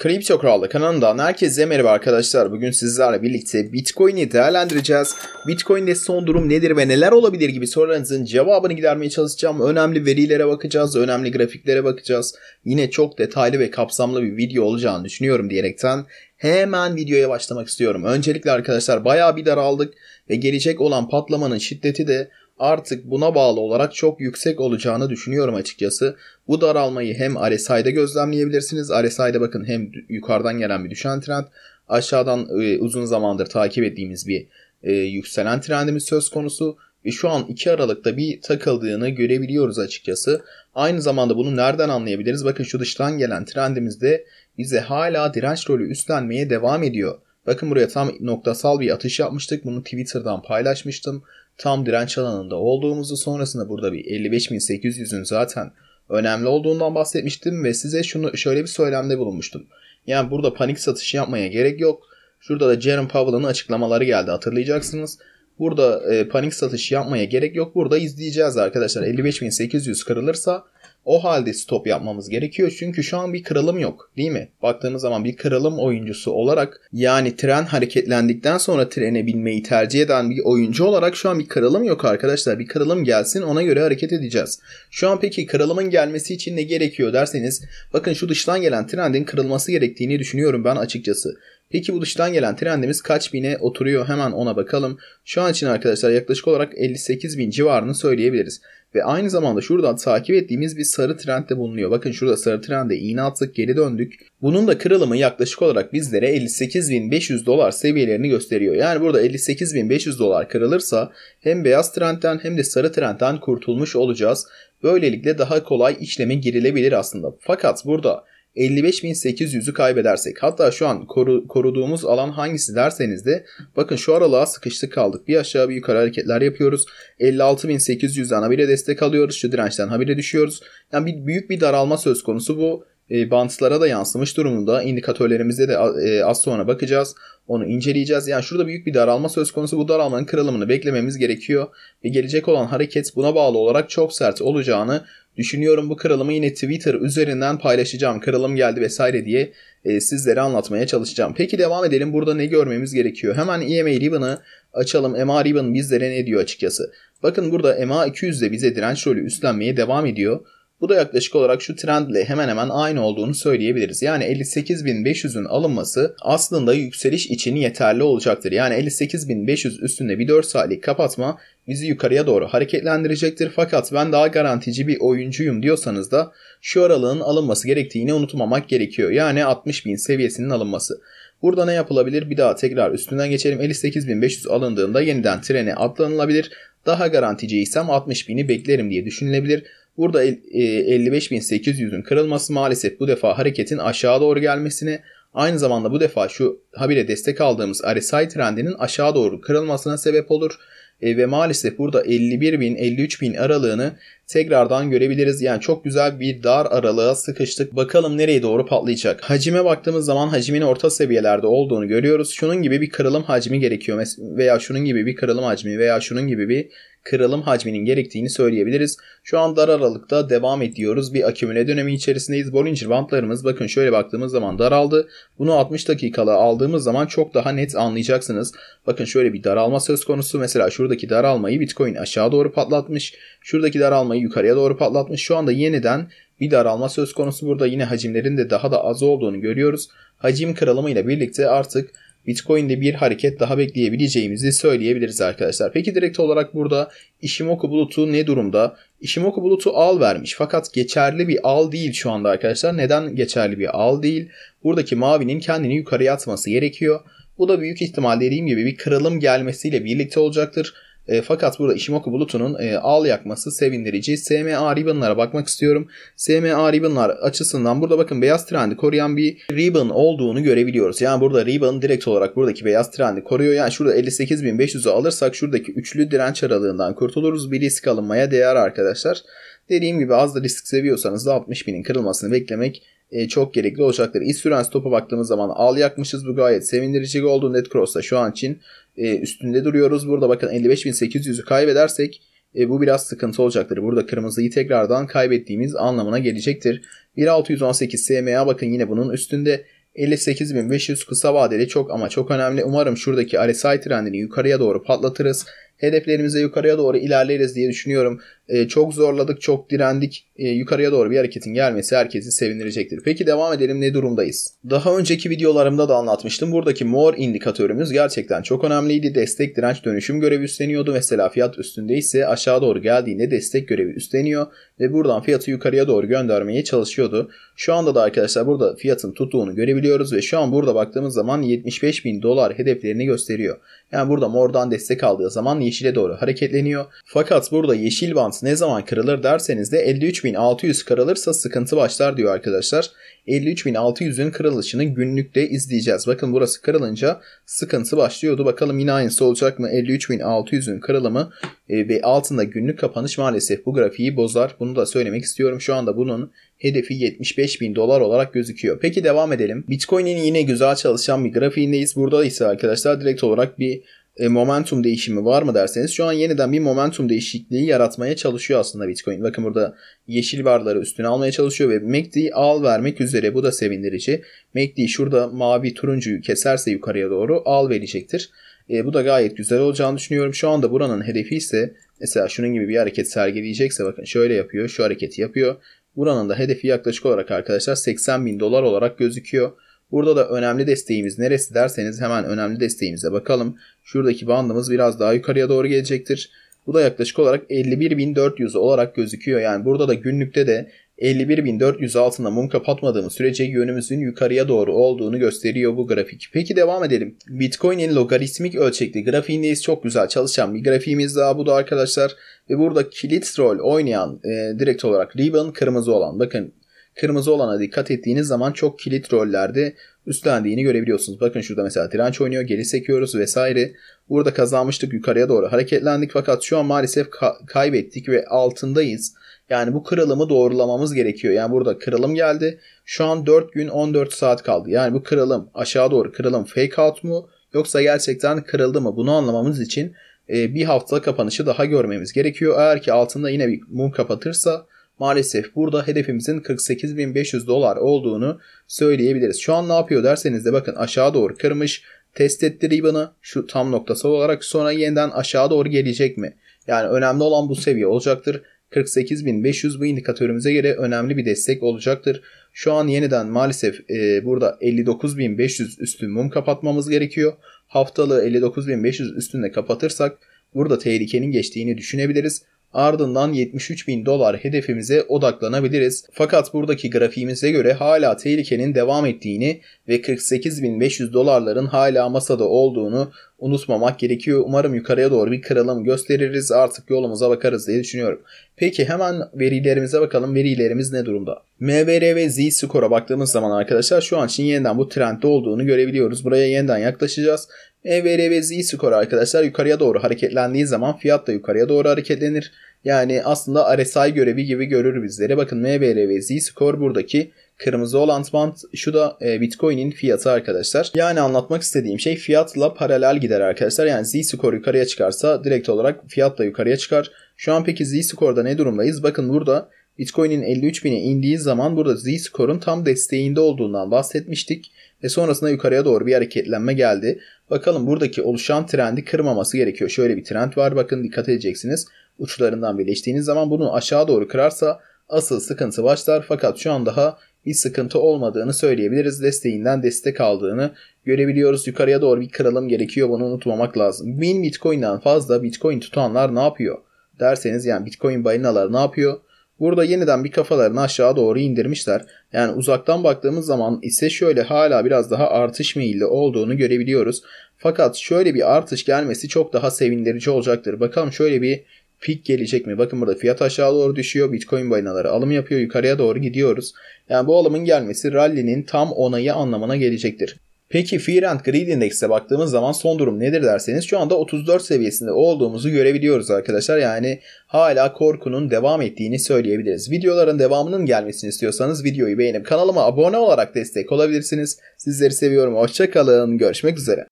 Kripto Kral'da kanalından herkese merhaba arkadaşlar. Bugün sizlerle birlikte Bitcoin'i değerlendireceğiz. Bitcoin'de son durum nedir ve neler olabilir gibi sorularınızın cevabını gidermeye çalışacağım. Önemli verilere bakacağız, önemli grafiklere bakacağız. Yine çok detaylı ve kapsamlı bir video olacağını düşünüyorum diyerekten hemen videoya başlamak istiyorum. Öncelikle arkadaşlar bayağı bir daraldık ve gelecek olan patlamanın şiddeti de artık buna bağlı olarak çok yüksek olacağını düşünüyorum açıkçası. Bu daralmayı hem RSI'de gözlemleyebilirsiniz. RSI'de bakın hem yukarıdan gelen bir düşen trend aşağıdan e, uzun zamandır takip ettiğimiz bir e, yükselen trendimiz söz konusu. Ve şu an 2 Aralık'ta bir takıldığını görebiliyoruz açıkçası. Aynı zamanda bunu nereden anlayabiliriz? Bakın şu dıştan gelen trendimizde bize hala direnç rolü üstlenmeye devam ediyor. Bakın buraya tam noktasal bir atış yapmıştık. Bunu Twitter'dan paylaşmıştım tam direnç alanında olduğumuzu sonrasında burada bir 55.800'ün zaten önemli olduğundan bahsetmiştim ve size şunu şöyle bir söylemde bulunmuştum. Yani burada panik satışı yapmaya gerek yok. Şurada da Jerome Powell'ın açıklamaları geldi hatırlayacaksınız. Burada e, panik satışı yapmaya gerek yok. Burada izleyeceğiz arkadaşlar. 55.800 kırılırsa o halde stop yapmamız gerekiyor çünkü şu an bir kralım yok değil mi? Baktığımız zaman bir kralım oyuncusu olarak yani tren hareketlendikten sonra trene binmeyi tercih eden bir oyuncu olarak şu an bir kralım yok arkadaşlar. Bir kralım gelsin ona göre hareket edeceğiz. Şu an peki kralımın gelmesi için ne gerekiyor derseniz bakın şu dıştan gelen trendin kırılması gerektiğini düşünüyorum ben açıkçası. Peki bu dıştan gelen trendimiz kaç bine oturuyor hemen ona bakalım. Şu an için arkadaşlar yaklaşık olarak 58 bin civarını söyleyebiliriz. Ve aynı zamanda şuradan takip ettiğimiz bir sarı trend de bulunuyor. Bakın şurada sarı trende iğne attık geri döndük. Bunun da kırılımı yaklaşık olarak bizlere 58.500 dolar seviyelerini gösteriyor. Yani burada 58.500 dolar kırılırsa hem beyaz trendten hem de sarı trendten kurtulmuş olacağız. Böylelikle daha kolay işleme girilebilir aslında. Fakat burada 55.800'ü kaybedersek hatta şu an koru, koruduğumuz alan hangisi derseniz de bakın şu aralığa sıkıştık kaldık. Bir aşağı bir yukarı hareketler yapıyoruz. 56.800'den habire destek alıyoruz. Şu dirençten habire düşüyoruz. Yani bir, büyük bir daralma söz konusu bu. E, bantlara da yansımış durumunda. indikatörlerimize de e, az sonra bakacağız. Onu inceleyeceğiz. Yani şurada büyük bir daralma söz konusu. Bu daralmanın kırılımını beklememiz gerekiyor. Ve gelecek olan hareket buna bağlı olarak çok sert olacağını Düşünüyorum bu kralımı yine Twitter üzerinden paylaşacağım. Kralım geldi vesaire diye e, sizlere anlatmaya çalışacağım. Peki devam edelim. Burada ne görmemiz gerekiyor? Hemen EMA Ribbon'ı açalım. EMA Ribbon bizlere ne diyor açıkçası? Bakın burada EMA 200 de bize direnç rolü üstlenmeye devam ediyor. Bu da yaklaşık olarak şu trendle hemen hemen aynı olduğunu söyleyebiliriz. Yani 58.500'ün alınması aslında yükseliş için yeterli olacaktır. Yani 58.500 üstünde bir 4 saatlik kapatma bizi yukarıya doğru hareketlendirecektir. Fakat ben daha garantici bir oyuncuyum diyorsanız da şu aralığın alınması gerektiğini unutmamak gerekiyor. Yani 60.000 seviyesinin alınması. Burada ne yapılabilir? Bir daha tekrar üstünden geçelim. 58.500 alındığında yeniden trene atlanılabilir. Daha garanticiysem 60.000'i beklerim diye düşünülebilir. Burada 55.800'ün e, kırılması maalesef bu defa hareketin aşağı doğru gelmesine aynı zamanda bu defa şu habire destek aldığımız RSI trendinin aşağı doğru kırılmasına sebep olur. E, ve maalesef burada 51.000-53.000 aralığını tekrardan görebiliriz. Yani çok güzel bir dar aralığa sıkıştık. Bakalım nereye doğru patlayacak. Hacime baktığımız zaman hacmin orta seviyelerde olduğunu görüyoruz. Şunun gibi bir kırılım hacmi gerekiyor veya şunun gibi bir kırılım hacmi veya şunun gibi bir kırılım hacminin gerektiğini söyleyebiliriz. Şu an dar aralıkta devam ediyoruz. Bir akümüle dönemi içerisindeyiz. Bollinger bandlarımız bakın şöyle baktığımız zaman daraldı. Bunu 60 dakikalığa aldığımız zaman çok daha net anlayacaksınız. Bakın şöyle bir daralma söz konusu. Mesela şuradaki daralmayı Bitcoin aşağı doğru patlatmış. Şuradaki daralmayı yukarıya doğru patlatmış. Şu anda yeniden bir daralma söz konusu burada yine hacimlerin de daha da az olduğunu görüyoruz. Hacim kırılımıyla birlikte artık Bitcoin'de bir hareket daha bekleyebileceğimizi söyleyebiliriz arkadaşlar. Peki direkt olarak burada Ishimoku bulutu ne durumda? Ishimoku bulutu al vermiş fakat geçerli bir al değil şu anda arkadaşlar. Neden geçerli bir al değil? Buradaki mavinin kendini yukarıya atması gerekiyor. Bu da büyük ihtimal dediğim gibi bir kırılım gelmesiyle birlikte olacaktır. E, fakat burada Ishimoku Bulutu'nun e, al yakması sevindirici. SMA ribbonlara bakmak istiyorum. SMA ribbonlar açısından burada bakın beyaz trendi koruyan bir ribbon olduğunu görebiliyoruz. Yani burada ribbon direkt olarak buradaki beyaz trendi koruyor. Yani şurada 58.500'ü alırsak şuradaki üçlü direnç aralığından kurtuluruz. Bir risk alınmaya değer arkadaşlar. Dediğim gibi az da risk seviyorsanız da 60.000'in kırılmasını beklemek e, çok gerekli olacaktır. İş süren stopa baktığımız zaman al yakmışız. Bu gayet sevindirici oldu. Net Cross'ta şu an için e, üstünde duruyoruz. Burada bakın 55.800'ü kaybedersek e, bu biraz sıkıntı olacaktır. Burada kırmızıyı tekrardan kaybettiğimiz anlamına gelecektir. 1618 SMA bakın yine bunun üstünde. 58.500 kısa vadeli çok ama çok önemli. Umarım şuradaki RSI trendini yukarıya doğru patlatırız hedeflerimize yukarıya doğru ilerleriz diye düşünüyorum. E, çok zorladık, çok direndik. E, yukarıya doğru bir hareketin gelmesi herkesi sevindirecektir. Peki devam edelim ne durumdayız? Daha önceki videolarımda da anlatmıştım. Buradaki mor indikatörümüz gerçekten çok önemliydi. Destek, direnç, dönüşüm görevi üstleniyordu. Mesela fiyat üstünde ise aşağı doğru geldiğinde destek görevi üstleniyor ve buradan fiyatı yukarıya doğru göndermeye çalışıyordu. Şu anda da arkadaşlar burada fiyatın tuttuğunu görebiliyoruz ve şu an burada baktığımız zaman 75 bin dolar hedeflerini gösteriyor. Yani burada mordan destek aldığı zaman yeşile doğru hareketleniyor. Fakat burada yeşil bant ne zaman kırılır derseniz de 53.600 kırılırsa sıkıntı başlar diyor arkadaşlar. 53.600'ün kırılışını günlükte izleyeceğiz. Bakın burası kırılınca sıkıntı başlıyordu. Bakalım yine aynısı olacak mı? 53.600'ün kırılımı e, ve altında günlük kapanış maalesef bu grafiği bozar. Bunu da söylemek istiyorum. Şu anda bunun hedefi 75 bin dolar olarak gözüküyor. Peki devam edelim. Bitcoin'in yine güzel çalışan bir grafiğindeyiz. Burada ise arkadaşlar direkt olarak bir e, momentum değişimi var mı derseniz şu an yeniden bir momentum değişikliği yaratmaya çalışıyor aslında Bitcoin. Bakın burada yeşil barları üstüne almaya çalışıyor ve MACD al vermek üzere bu da sevindirici. MACD şurada mavi turuncuyu keserse yukarıya doğru al verecektir. E, bu da gayet güzel olacağını düşünüyorum. Şu anda buranın hedefi ise mesela şunun gibi bir hareket sergileyecekse bakın şöyle yapıyor şu hareketi yapıyor. Buranın da hedefi yaklaşık olarak arkadaşlar 80 bin dolar olarak gözüküyor. Burada da önemli desteğimiz neresi derseniz hemen önemli desteğimize bakalım. Şuradaki bandımız biraz daha yukarıya doğru gelecektir. Bu da yaklaşık olarak 51.400 olarak gözüküyor. Yani burada da günlükte de 51.400 altında mum kapatmadığımız sürece yönümüzün yukarıya doğru olduğunu gösteriyor bu grafik. Peki devam edelim. Bitcoin'in logaritmik ölçekli grafiğindeyiz. Çok güzel çalışan bir grafiğimiz daha bu da arkadaşlar. Ve burada kilit rol oynayan e, direkt olarak ribbon kırmızı olan. Bakın Kırmızı olana dikkat ettiğiniz zaman çok kilit rollerde üstlendiğini görebiliyorsunuz. Bakın şurada mesela direnç oynuyor, geri sekiyoruz vesaire. Burada kazanmıştık yukarıya doğru hareketlendik fakat şu an maalesef ka kaybettik ve altındayız. Yani bu kırılımı doğrulamamız gerekiyor. Yani burada kırılım geldi. Şu an 4 gün 14 saat kaldı. Yani bu kırılım aşağı doğru kırılım fake out mu yoksa gerçekten kırıldı mı? Bunu anlamamız için e, bir hafta kapanışı daha görmemiz gerekiyor. Eğer ki altında yine bir mum kapatırsa Maalesef burada hedefimizin 48.500 dolar olduğunu söyleyebiliriz. Şu an ne yapıyor derseniz de bakın aşağı doğru kırmış. Test etti ribanı şu tam noktası olarak sonra yeniden aşağı doğru gelecek mi? Yani önemli olan bu seviye olacaktır. 48.500 bu indikatörümüze göre önemli bir destek olacaktır. Şu an yeniden maalesef e, burada 59.500 üstü mum kapatmamız gerekiyor. Haftalığı 59.500 üstünde kapatırsak burada tehlikenin geçtiğini düşünebiliriz. Ardından 73 bin dolar hedefimize odaklanabiliriz. Fakat buradaki grafiğimize göre hala tehlikenin devam ettiğini ve 48 bin 500 dolarların hala masada olduğunu unutmamak gerekiyor. Umarım yukarıya doğru bir kırılım gösteririz. Artık yolumuza bakarız diye düşünüyorum. Peki hemen verilerimize bakalım. Verilerimiz ne durumda? MBR ve Z-Score'a baktığımız zaman arkadaşlar şu an için yeniden bu trendde olduğunu görebiliyoruz. Buraya yeniden yaklaşacağız EVRVZ'yi skor arkadaşlar yukarıya doğru hareketlendiği zaman fiyat da yukarıya doğru hareketlenir. Yani aslında RSI görevi gibi görür bizleri. Bakın MVRVZ skor buradaki kırmızı olan bant şu da e, Bitcoin'in fiyatı arkadaşlar. Yani anlatmak istediğim şey fiyatla paralel gider arkadaşlar. Yani Z skor yukarıya çıkarsa direkt olarak fiyat da yukarıya çıkar. Şu an peki Z skorda ne durumdayız? Bakın burada Bitcoin'in 53 bine indiği zaman burada Z-Score'un tam desteğinde olduğundan bahsetmiştik ve sonrasında yukarıya doğru bir hareketlenme geldi. Bakalım buradaki oluşan trendi kırmaması gerekiyor. Şöyle bir trend var bakın dikkat edeceksiniz. Uçlarından birleştiğiniz zaman bunu aşağı doğru kırarsa asıl sıkıntı başlar fakat şu an daha bir sıkıntı olmadığını söyleyebiliriz. Desteğinden destek aldığını görebiliyoruz. Yukarıya doğru bir kıralım gerekiyor. Bunu unutmamak lazım. 1000 Bitcoin'den fazla Bitcoin tutanlar ne yapıyor? Derseniz yani Bitcoin balinalar ne yapıyor? Burada yeniden bir kafalarını aşağı doğru indirmişler. Yani uzaktan baktığımız zaman ise şöyle hala biraz daha artış meyilli olduğunu görebiliyoruz. Fakat şöyle bir artış gelmesi çok daha sevindirici olacaktır. Bakalım şöyle bir pik gelecek mi? Bakın burada fiyat aşağı doğru düşüyor. Bitcoin balinaları alım yapıyor. Yukarıya doğru gidiyoruz. Yani bu alımın gelmesi rally'nin tam onayı anlamına gelecektir. Peki Fear and Greed Index'e baktığımız zaman son durum nedir derseniz şu anda 34 seviyesinde olduğumuzu görebiliyoruz arkadaşlar. Yani hala korkunun devam ettiğini söyleyebiliriz. Videoların devamının gelmesini istiyorsanız videoyu beğenip kanalıma abone olarak destek olabilirsiniz. Sizleri seviyorum. Hoşçakalın. Görüşmek üzere.